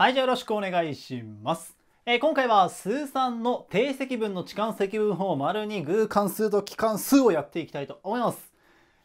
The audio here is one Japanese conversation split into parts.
はい、じゃあよろしくお願いします。えー、今回は数3の定積分の置換積分法丸に偶関数と帰関数をやっていきたいと思います。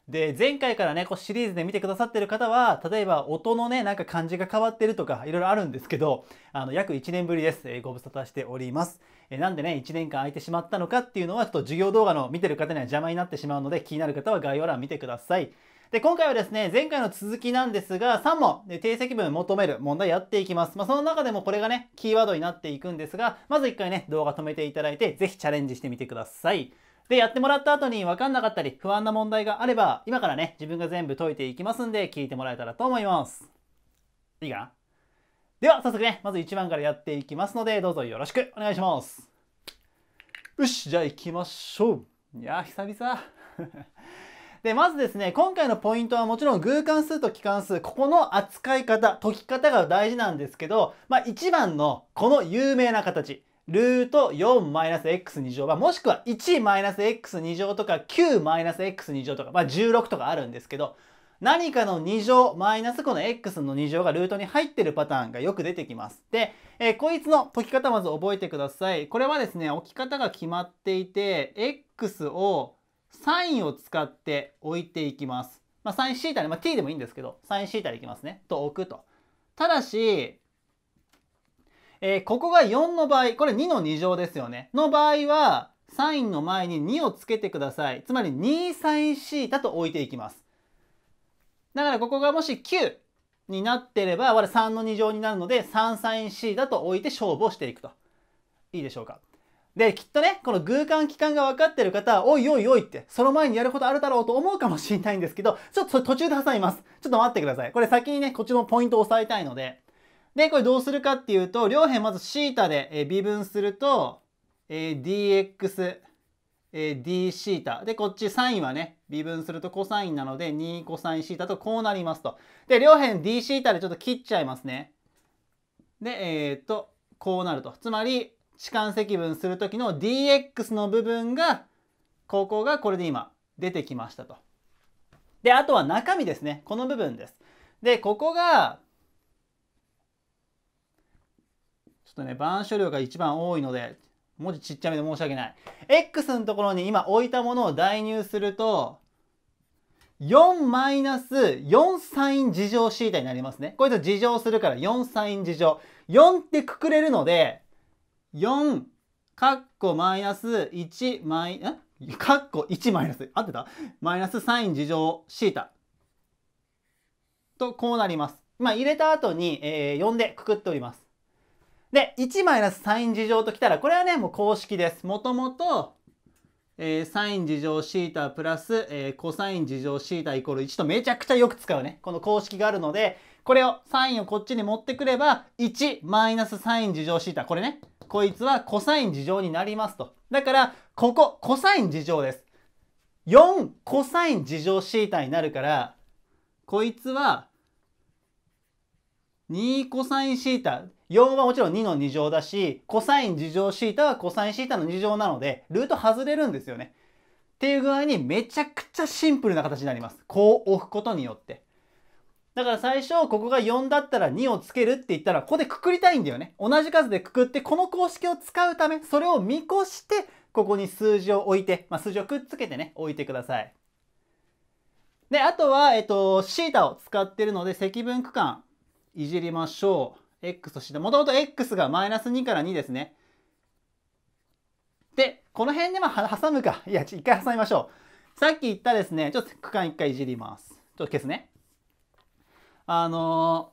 で、前回からね、こうシリーズで見てくださってる方は、例えば音のね、なんか漢字が変わってるとか、いろいろあるんですけど、あの、約1年ぶりです。えー、ご無沙汰しております。えー、なんでね、1年間空いてしまったのかっていうのは、ちょっと授業動画の見てる方には邪魔になってしまうので、気になる方は概要欄見てください。で、今回はですね、前回の続きなんですが、3問、で定積分求める問題やっていきます。まあ、その中でもこれがね、キーワードになっていくんですが、まず1回ね、動画止めていただいて、ぜひチャレンジしてみてください。で、やってもらった後に分かんなかったり、不安な問題があれば、今からね、自分が全部解いていきますんで、聞いてもらえたらと思います。いいかなでは、早速ね、まず1番からやっていきますので、どうぞよろしくお願いします。よし、じゃあ行きましょう。いや久々。で、まずですね、今回のポイントはもちろん偶関数と帰関数、ここの扱い方、解き方が大事なんですけど、まあ一番のこの有名な形、ルート 4-x2 乗あ、もしくは 1-x2 乗とか 9-x2 乗とか、まあ16とかあるんですけど、何かの2乗マイナスこの x の2乗がルートに入ってるパターンがよく出てきます。で、えー、こいつの解き方まず覚えてください。これはですね、置き方が決まっていて、x をサインを使って置いていきます。まあ、サインシータで、まあ、t でもいいんですけど、サインシータでいきますね。と置くと。ただし、えー、ここが4の場合、これ2の2乗ですよね。の場合は、サインの前に2をつけてください。つまり2サインシータと置いていきます。だからここがもし9になってれば、我3の2乗になるので、3サインシータと置いて勝負をしていくと。いいでしょうか。で、きっとね、この空間、期間が分かってる方は、おいおいおいって、その前にやることあるだろうと思うかもしれないんですけど、ちょっと途中で挟みます。ちょっと待ってください。これ先にね、こっちのポイントを押さえたいので。で、これどうするかっていうと、両辺まず θ で微分すると、えー、dx、えー、dθ。で、こっちサインはね、微分するとコサインなので、2コサイン θ とこうなりますと。で、両辺 dθ でちょっと切っちゃいますね。で、えー、っと、こうなると。つまり、置間積分する時の dx の部分がここがこれで今出てきましたと。であとは中身ですねこの部分です。でここがちょっとね板書量が一番多いので文字ちっちゃめで申し訳ない。x のところに今置いたものを代入すると4マイナス4サイン事乗シータになりますね。これと事乗するから4サイン事乗。4ってくくれるので4かっこマイナス1マイえかっこ1マイナス合ってたマイナスサイン事乗シータとこうなります。まあ入れた後に、えー、4でくくっております。で、1マイナスサイン事乗ときたら、これはね、もう公式です。もともとえー、サイン事乗シータプラス、えー、コサイン事乗シータイコール1とめちゃくちゃよく使うね。この公式があるので、これを、サインをこっちに持ってくれば、1マイナスサイン事乗シータ。これね。こいつはコサイン事乗になりますと。だから、ここ、コサイン事乗です。4コサイン事乗シータになるから、こいつは2コサインシータ4はもちろん2の2乗だしコサイン2乗シータはコサインシータの2乗なのでルート外れるんですよね。っていう具合にめちゃくちゃシンプルな形になります。こう置くことによって。だから最初ここが4だったら2をつけるって言ったらここでくくりたいんだよね。同じ数でくくってこの公式を使うためそれを見越してここに数字を置いて、まあ、数字をくっつけてね置いてください。であとは、えっと、シータを使ってるので積分区間いじりましょう。x としてもともと x がマイナス2から2ですね。で、この辺でまあ挟むか。いや、一回挟みましょう。さっき言ったですね、ちょっと区間一回いじります。ちょっと消すね。あの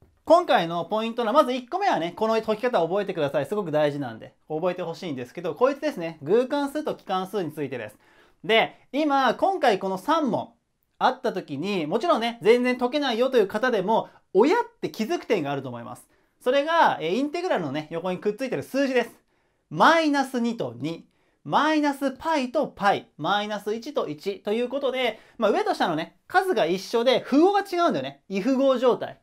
ー、今回のポイントの、まず1個目はね、この解き方を覚えてください。すごく大事なんで、覚えてほしいんですけど、こいつですね、偶関数と奇関数についてです。で、今、今回この3問あった時に、もちろんね、全然解けないよという方でも、親って気づく点があると思います。それが、えインテグラルのね、横にくっついてる数字です。マイナス2と2。マイナス π と π、マイナス1と1ということで、まあ、上と下のね、数が一緒で符号が違うんだよね。異符号状態。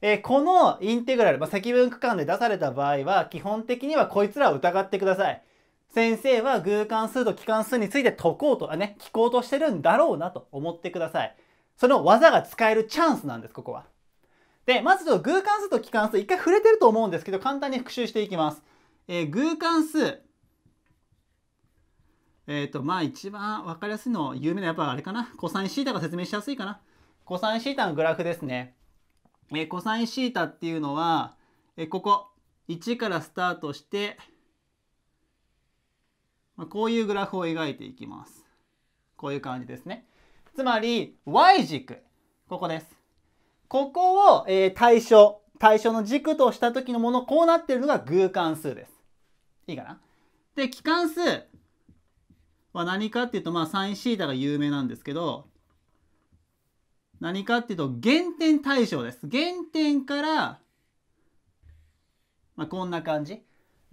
えー、このインテグラル、まあ、積分区間で出された場合は、基本的にはこいつらを疑ってください。先生は偶関数と奇関数について解こうと、あね、聞こうとしてるんだろうなと思ってください。その技が使えるチャンスなんです、ここは。で、まずちょっと偶関数と奇関数、一回触れてると思うんですけど、簡単に復習していきます。えー、偶関数。えっ、ー、と、まあ一番わかりやすいの、有名なやっぱあれかな。コサインシータが説明しやすいかな。コサインシータのグラフですね。えー、コサインシータっていうのは、えー、ここ、1からスタートして、まあ、こういうグラフを描いていきます。こういう感じですね。つまり、Y 軸、ここです。ここを、えー、対象、対象の軸とした時のもの、こうなってるのが偶関数です。いいかなで、機関数は何かっていうと、まあ、サインシータが有名なんですけど、何かっていうと、原点対象です。原点から、まあ、こんな感じ。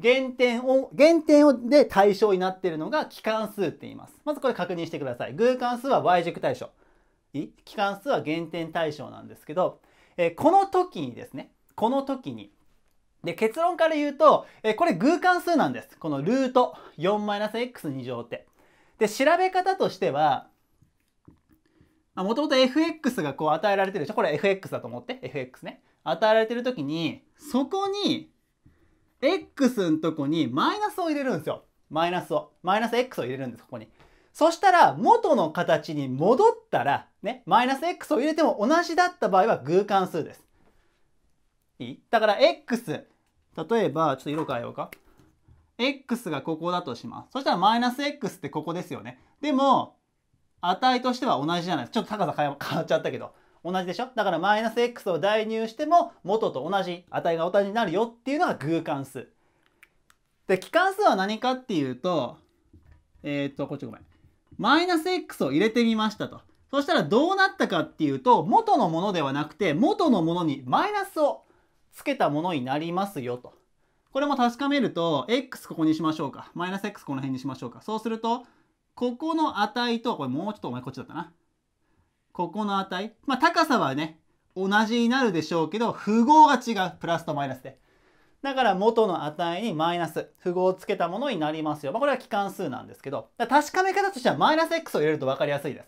原点を、原点をで対象になってるのが機関数って言います。まずこれ確認してください。偶関数は y 軸対象。期間数は減点対象なんですけど、えこの時にですね、この時に、で、結論から言うと、えこれ偶関数なんです。このルート 4-x2 乗って。で、調べ方としては、もともと fx がこう与えられてるでしょこれ fx だと思って、fx ね。与えられてる時に、そこに、x のとこにマイナスを入れるんですよ。マイナスを。マイナス x を入れるんです、ここに。そしたら元の形に戻ったらね、マイナス x を入れても同じだった場合は偶関数です。いいだから x、例えばちょっと色変えようか。x がここだとします。そしたらマイナス x ってここですよね。でも、値としては同じじゃないです。ちょっと高さ変わっちゃったけど。同じでしょだからマイナス x を代入しても元と同じ値が同じになるよっていうのが偶関数。で、帰関数は何かっていうと、えー、っと、こっちごめん。マイナス x を入れてみましたと。そしたらどうなったかっていうと、元のものではなくて、元のものにマイナスをつけたものになりますよと。これも確かめると、x ここにしましょうか。マイナス x この辺にしましょうか。そうすると、ここの値と、これもうちょっとお前こっちだったな。ここの値。まあ、高さはね、同じになるでしょうけど、符号が違う。プラスとマイナスで。だから元の値にマイナス、符号をつけたものになりますよ。まあ、これは期間数なんですけど、確かめ方としてはマイナス x を入れると分かりやすいです。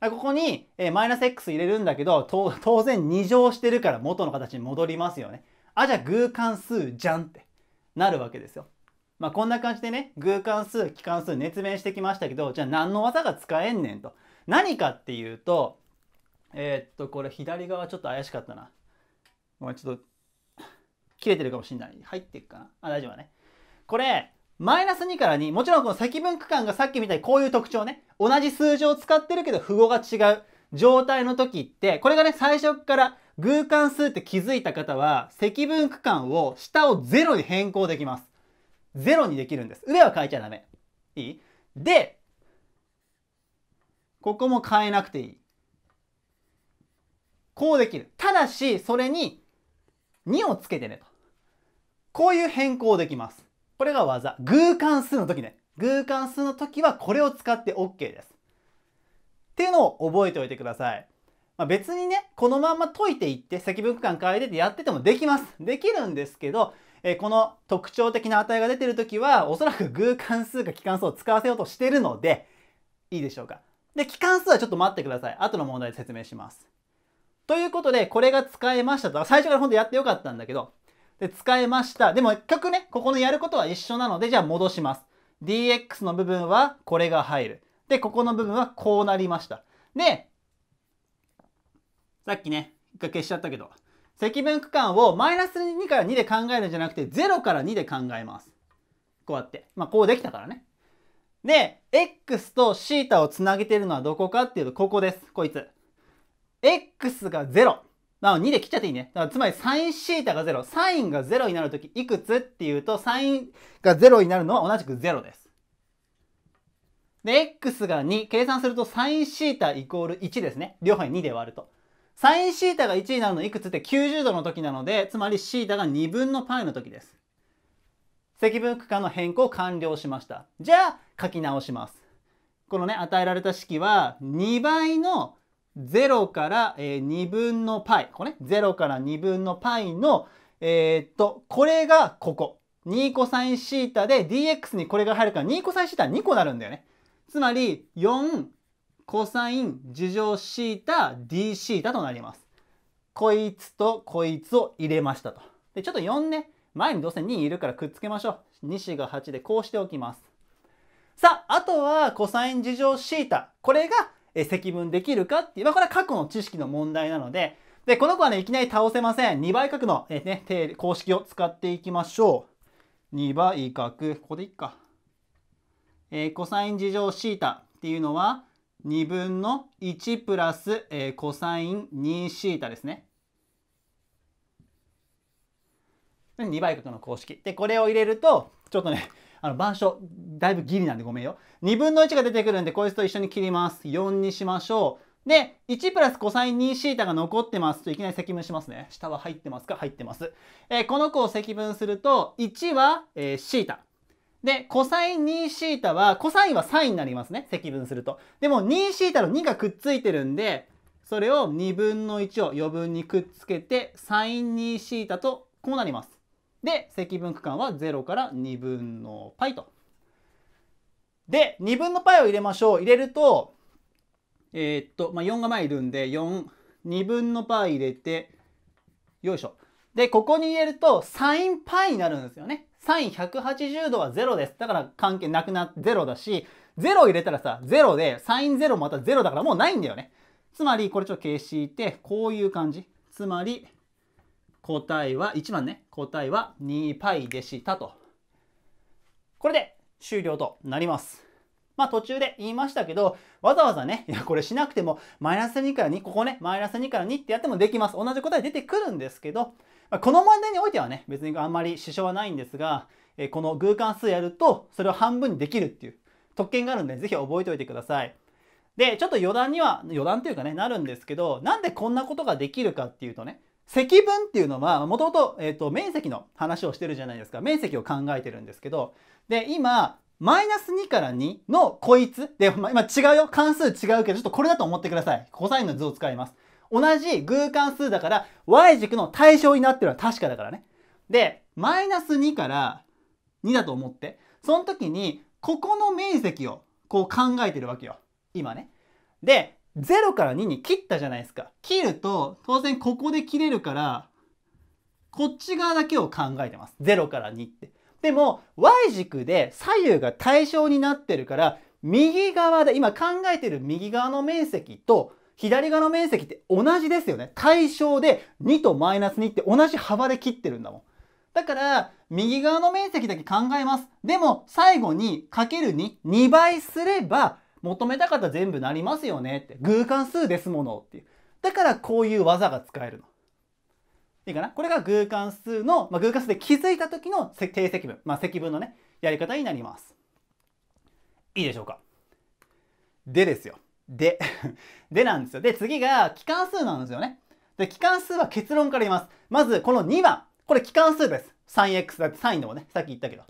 ここに、マイナス x 入れるんだけど、当然2乗してるから元の形に戻りますよね。あ、じゃあ偶関数じゃんってなるわけですよ。まあ、こんな感じでね、偶関数、期関数熱弁してきましたけど、じゃあ何の技が使えんねんと。何かっていうと、えー、っと、これ左側ちょっと怪しかったな。ごめん、ちょっと切れてるかもしれない。入っていくかなあ、大丈夫だね。これ、マイナス2から2。もちろんこの積分区間がさっきみたいにこういう特徴ね。同じ数字を使ってるけど符号が違う状態の時って、これがね、最初から偶関数って気づいた方は、積分区間を下を0に変更できます。0にできるんです。上は変えちゃダメ。いいで、ここも変えなくていい。こうできる。ただし、それに2をつけてねと。こういう変更できます。これが技。偶関数の時ね。偶関数の時はこれを使って OK です。っていうのを覚えておいてください。まあ、別にね、このまんま解いていって、積分区間変えててやっててもできます。できるんですけど、えー、この特徴的な値が出てる時は、おそらく偶関数か機関数を使わせようとしてるので、いいでしょうか。で、基関数はちょっと待ってください。後の問題で説明します。ということで、これが使えましたと。最初からほんとやってよかったんだけど、で、使えました。でも結局ね、ここのやることは一緒なので、じゃあ戻します。dx の部分はこれが入る。で、ここの部分はこうなりました。で、さっきね、一回消しちゃったけど、積分区間をマイナス2から2で考えるんじゃなくて、0から2で考えます。こうやって。まあ、こうできたからね。で、x と θ をつなげてるのはどこかっていうと、ここです。こいつ。x が0。まあ、2で切っちゃっていいね。つまり sinθ が0。サインが0になるときいくつっていうと、サインが0になるのは同じく0です。で、x が2。計算すると sinθ イコール1ですね。両辺2で割ると。sinθ が1になるのいくつって90度の時なので、つまり θ が2分の π の時です。積分区間の変更完了しました。じゃあ、書き直します。このね、与えられた式は2倍の0から2分の π。これね、0から2分の π の、えー、っと、これがここ。2コサインシータで dx にこれが入るから2コサインシータ2個なるんだよね。つまり4コサイン事乗シータ d シータとなります。こいつとこいつを入れましたと。で、ちょっと4ね、前にどうせ2いるからくっつけましょう。2子が8でこうしておきます。さあ、あとはコサイン事乗シータ。これが積分できるかっていう、まあ、これは過去の知識の問題なので、で、この子はね、いきなり倒せません。2倍角の、えね、公式を使っていきましょう。2倍角、ここでいっか。えー、コサイン事乗シータっていうのは、2分の1プラス、えー、コサイン2シータですね。2倍角の公式。で、これを入れると、ちょっとね、あの、板書、だいぶギリなんでごめんよ。2分の1が出てくるんで、こいつと一緒に切ります。4にしましょう。で、1プラスコサイン 2θ が残ってますといきなり積分しますね。下は入ってますか入ってます。えー、この子を積分すると、1は、えー、θ。で、コサイン 2θ は、コサインはサインになりますね。積分すると。でも 2θ の2がくっついてるんで、それを2分の1を余分にくっつけて、サイン 2θ とこうなります。で、積分区間は0から2分の π と。で、2分の π を入れましょう。入れると、えー、っと、まあ、4が前いるんで、4、2分の π 入れて、よいしょ。で、ここに入れると、サイン π になるんですよね。サイン180度は0です。だから関係なくなって0だし、0入れたらさ、0で、サイン0また0だからもうないんだよね。つまり、これちょっと消しいて、こういう感じ。つまり、答えは1番ね答えは 2π でしたとこれで終了となりますまあ途中で言いましたけど、わざわざね、いやこれしなくても、マイナス2から2、ここね、マイナス2から2ってやってもできます。同じ答え出てくるんですけど、まあ、この問題においてはね、別にあんまり支障はないんですが、えこの偶関数やると、それを半分にできるっていう特権があるんで、ぜひ覚えておいてください。で、ちょっと余談には、余談というかね、なるんですけど、なんでこんなことができるかっていうとね、積分っていうのは、もともと、えっ、ー、と、面積の話をしてるじゃないですか。面積を考えてるんですけど、で、今、マイナス2から2のこいつ。で、ま、今違うよ。関数違うけど、ちょっとこれだと思ってください。コサインの図を使います。同じ偶関数だから、y 軸の対象になってるのは確かだからね。で、マイナス2から2だと思って、その時に、ここの面積をこう考えてるわけよ。今ね。で、0から2に切ったじゃないですか。切ると当然ここで切れるからこっち側だけを考えてます。0から2って。でも y 軸で左右が対称になってるから右側で今考えてる右側の面積と左側の面積って同じですよね。対称で2とマイナス2って同じ幅で切ってるんだもん。だから右側の面積だけ考えます。でも最後にかける2、2倍すれば求めた方全部なりますよねって偶関数ですものっていうだからこういう技が使えるの。いいかなこれが偶関数の、まあ、偶関数で気づいた時の定積分、まあ、積分のねやり方になります。いいでしょうかでですよ。で。でなんですよ。で次が期間数なんですよね。で期間数は結論から言います。まずこの2番これ期間数です。3x だってサインでもねさっき言ったけど。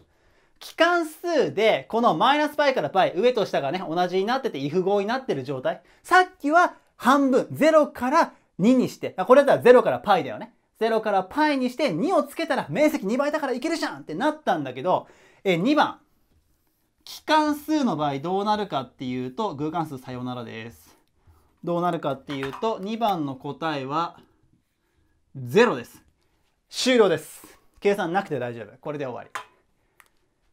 期間数で、このマイナス π から π、上と下がね、同じになってて、異フ号になってる状態。さっきは半分、0から2にして、これだったら0から π だよね。0から π にして2をつけたら面積2倍だからいけるじゃんってなったんだけど、え2番。期間数の場合どうなるかっていうと、偶関数さよならです。どうなるかっていうと、2番の答えは0です。終了です。計算なくて大丈夫。これで終わり。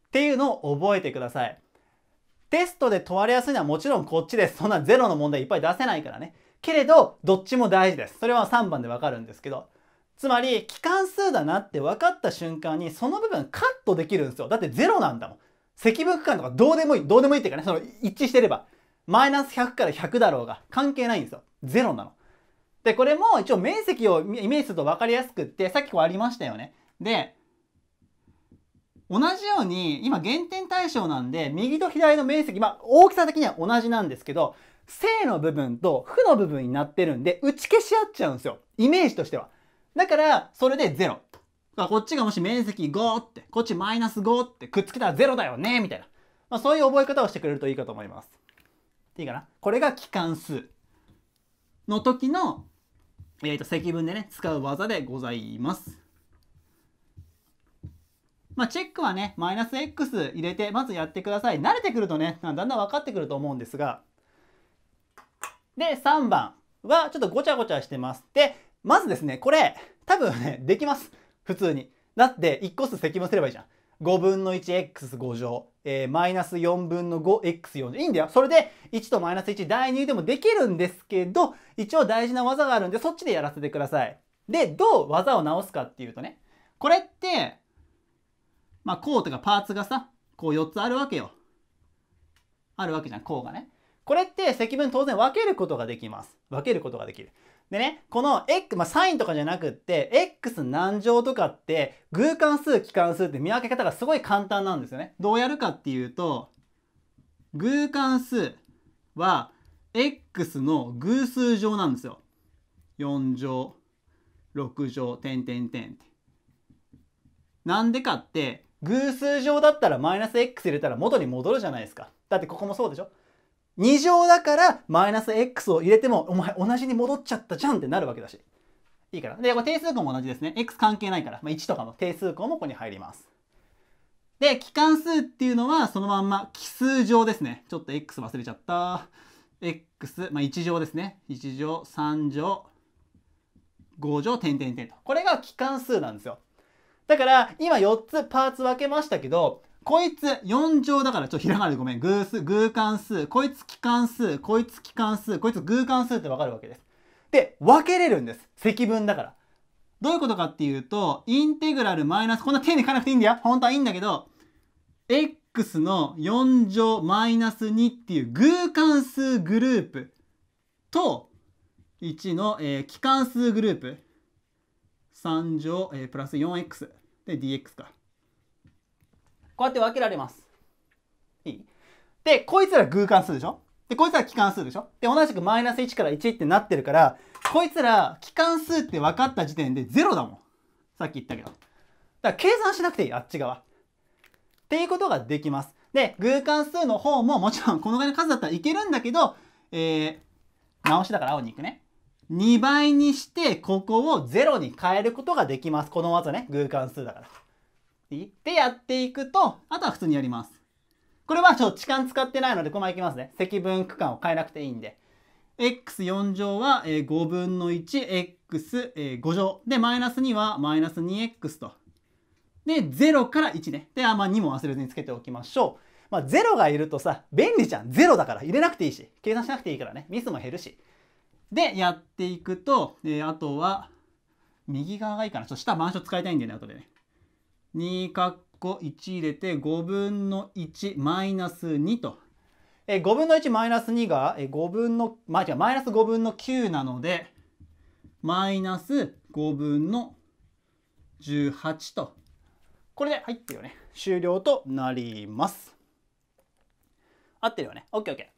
っていうのを覚えてください。テストで問われやすいのはもちろんこっちです。そんなゼロの問題いっぱい出せないからね。けれど、どっちも大事です。それは3番でわかるんですけど。つまり、期間数だなって分かった瞬間に、その部分カットできるんですよ。だってゼロなんだもん。積分区間とかどうでもいい、どうでもいいっていうかね、その一致してれば。マイナス100から100だろうが、関係ないんですよ。ゼロなの。で、これも一応面積をイメージすると分かりやすくって、さっきこうありましたよね。で、同じように、今減点対象なんで、右と左の面積、まあ、大きさ的には同じなんですけど、正の部分と負の部分になってるんで、打ち消し合っちゃうんですよ。イメージとしては。だから、それで0。こっちがもし面積5って、こっちマイナス5ってくっつけたら0だよね、みたいな。まあ、そういう覚え方をしてくれるといいかと思います。いいかなこれが期関数の時の、えっ、ー、と積分でね、使う技でございます。まあ、チェックはね、マイナス X 入れて、まずやってください。慣れてくるとね、だんだん分かってくると思うんですが。で、3番はちょっとごちゃごちゃしてます。で、まずですね、これ、多分ね、できます。普通に。だって、1個数積分すればいいじゃん。5分の 1x5 乗、えー、マイナス4分の 5x4 乗。いいんだよ。それで、1とマイナス1代入でもできるんですけど、一応大事な技があるんで、そっちでやらせてください。で、どう技を直すかっていうとね、これって、まあ、コーとかパーツがさ、こう4つあるわけよ。あるわけじゃん、うがね。これって積分当然分けることができます。分けることができる。でね、この x、まあ、サインとかじゃなくって、x 何乗とかって、偶関数、奇関数って見分け方がすごい簡単なんですよね。どうやるかっていうと、偶関数は x の偶数乗なんですよ。4乗、6乗、点点点って。なんでかって、偶数乗だったらマイナス x 入れたら元に戻るじゃないですか。だってここもそうでしょ2乗だからマイナス x を入れてもお前同じに戻っちゃったじゃんってなるわけだし。いいから。で、これ定数項も同じですね。x 関係ないから。まあ、1とかの定数項もここに入ります。で、期間数っていうのはそのまんま奇数乗ですね。ちょっと x 忘れちゃった。x、まあ、1乗ですね。1乗、3乗、5乗、点点点と。これが期間数なんですよ。だから今4つパーツ分けましたけどこいつ4乗だからちょっとひらがなでごめん偶数偶関数こいつ期間数こいつ期間数こいつ偶関数って分かるわけですで分けれるんです積分だからどういうことかっていうとインテグラルマイナスこんな手に書かなくていいんだよ本当はいいんだけど x の4乗マイナス2っていう偶関数グループと1の、えー、関数グループ3乗、えー、プラス 4x で dx か。こうやって分けられます。いいで、こいつら偶関数でしょで、こいつら帰関数でしょで、同じくマイナス1から1ってなってるから、こいつら帰関数って分かった時点で0だもん。さっき言ったけど。だから計算しなくていい、あっち側。っていうことができます。で、偶関数の方ももちろんこのぐらいの数だったらいけるんだけど、えー、直しだから青に行くね。2倍にしてここを0に変えることができます。この技ね。偶関数だから。で、やっていくと、あとは普通にやります。これはちょっと時間使ってないので、このままいきますね。積分区間を変えなくていいんで。x4 乗は5分の 1x5 乗。で、マイナス2はマイナス 2x と。で、0から1ね。で、あんまあ、2も忘れずにつけておきましょう。まあ、0がいるとさ、便利じゃん。0だから入れなくていいし、計算しなくていいからね。ミスも減るし。で、やっていくと、えー、あとは、右側がいいかな。ちょっと下、板書使いたいんだよね、後でね。2括弧1入れて、5分の1マイナス2と。えー、5分の1マイナス2が、えー、5分の、まあ、違う、マイナス5分の9なので、マイナス5分の18と。これで入ってるよね。終了となります。合ってるよね。OKOK。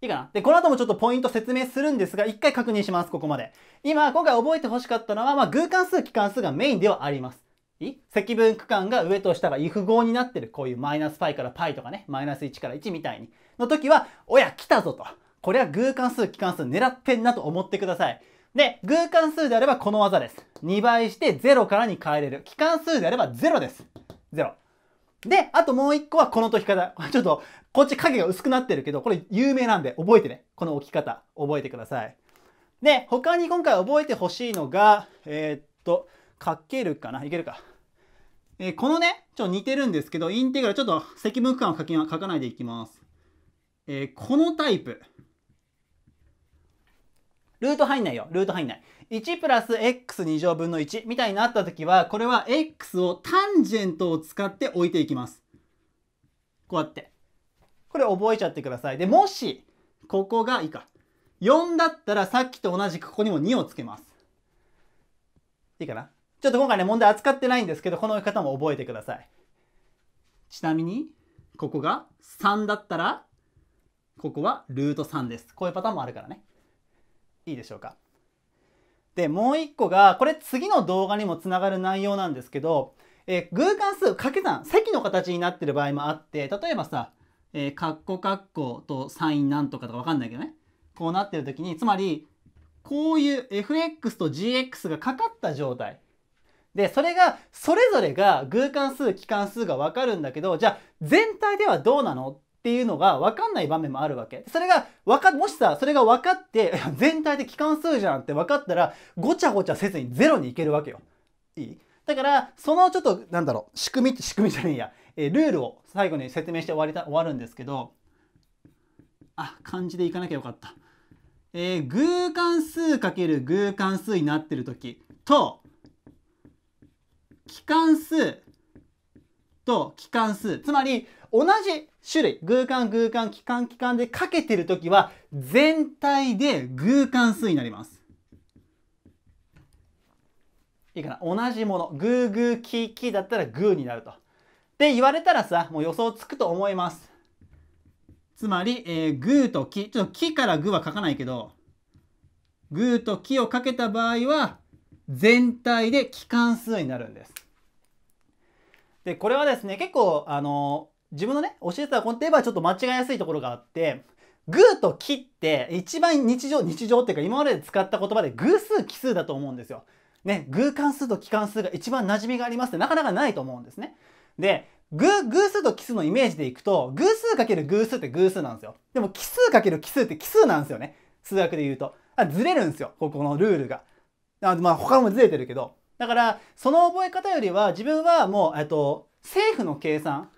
いいかなで、この後もちょっとポイント説明するんですが、一回確認します、ここまで。今、今回覚えてほしかったのは、まあ、偶関数、奇関数がメインではあります。いい積分区間が上と下が if 号になってる、こういうマイナス π から π とかね、マイナス1から1みたいに。の時は、おや、来たぞと。これは偶関数、奇関数狙ってんなと思ってください。で、偶関数であればこの技です。2倍して0からに変えれる。奇関数であれば0です。0。で、あともう一個はこの解き方。ちょっと、こっち影が薄くなってるけど、これ有名なんで覚えてね。この置き方、覚えてください。で、他に今回覚えてほしいのが、えー、っと、かけるかないけるか。えー、このね、ちょっと似てるんですけど、インテグラル、ちょっと積分区間を書き書かないでいきます。えー、このタイプ。ルート入んないよ。ルート入んない。1プラス x2 乗分の1みたいになった時は、これは x をタンジェントを使って置いていきます。こうやって。これ覚えちゃってください。で、もし、ここがいいか。4だったらさっきと同じくここにも2をつけます。いいかなちょっと今回ね、問題扱ってないんですけど、この方も覚えてください。ちなみに、ここが3だったら、ここはルート3です。こういうパターンもあるからね。いいでしょうか。で、もう1個が、これ次の動画にもつながる内容なんですけど、えー、偶関数掛け算、積の形になってる場合もあって、例えばさ、えー、カッコカッコとサインなんとかとかわかんないけどね。こうなってる時に、つまり、こういう fx と gx がかかった状態。で、それが、それぞれが偶関数、帰関数がわかるんだけど、じゃあ全体ではどうなのっていうのが分かんない場面もあるわけ。それが分か、もしさ、それが分かって、全体で機関数じゃんって分かったら、ごちゃごちゃせずにゼロにいけるわけよ。いいだから、そのちょっと、なんだろう、仕組みって、仕組みじゃねえや、えー、ルールを最後に説明して終わりた、終わるんですけど、あ、漢字でいかなきゃよかった。えー、偶関数×偶関数になってる時と、帰関数と帰関数。つまり、同じ種類、偶間、偶間、気間、気間でかけてるときは、全体で偶間数になります。いいかな同じもの。偶ー、キ気だったら偶になると。って言われたらさ、もう予想つくと思います。つまり、えー、グーとキ、ちょっと木からグーは書かないけど、グーとキをかけた場合は、全体で気関数になるんです。で、これはですね、結構、あの、自分のね、教えてたコンテーバーちょっと間違いやすいところがあって、グーとキって、一番日常、日常っていうか今まで使った言葉で偶数奇数だと思うんですよ。ね、偶関数と奇関数が一番馴染みがありますってなかなかないと思うんですね。で、偶数と奇数のイメージでいくと、偶数かける偶数って偶数なんですよ。でも奇数かける奇数って奇数なんですよね。数学で言うと。あずれるんですよ。ここのルールが。あまあ他もずれてるけど。だから、その覚え方よりは自分はもう、えっと、政府の計算、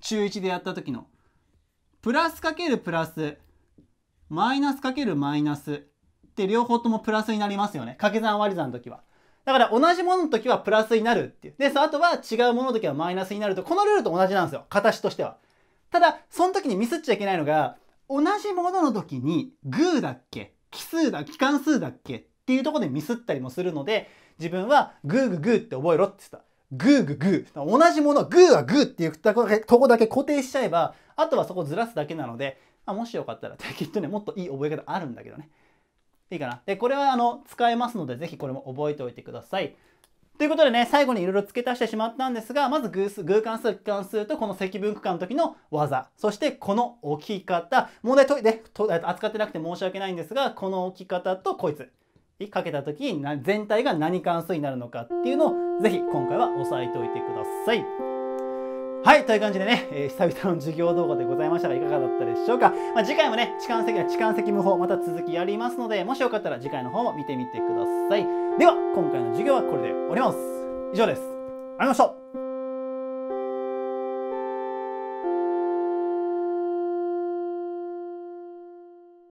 中1でやった時のプラスかけるプラスマイナスかけるマイナスって両方ともプラスになりますよね掛け算割り算の時は。だから同じものの時はプラスになるっていう。で、そのは違うものの時はマイナスになると、このルールと同じなんですよ。形としては。ただ、その時にミスっちゃいけないのが、同じものの時にグーだっけ奇数だ、奇関数だっけっていうとこでミスったりもするので、自分はグーグーグーって覚えろって言った。グーググー。同じもの、グーはグーって言った。とこだけ固定しちゃえば、あとはそこずらすだけなので、まあ、もしよかったら、きっとね、もっといい覚え方あるんだけどね。いいかな。で、これはあの、使えますので、ぜひこれも覚えておいてください。ということでね、最後にいろいろ付け足してしまったんですが、まず偶数、偶関数、関数とこの積分区間の時の技、そしてこの置き方、問題とでと扱ってなくて申し訳ないんですが、この置き方とこいつ。かけた時に全体が何関数になるのかっていうのをぜひ今回は押さえておいてください。はい、という感じでね、えー、久々の授業動画でございましたがいかがだったでしょうか。まあ、次回もね、痴漢席や痴漢積無法、また続きやりますので、もしよかったら次回の方も見てみてください。では、今回の授業はこれで終わります。以上です。ありがとうございました。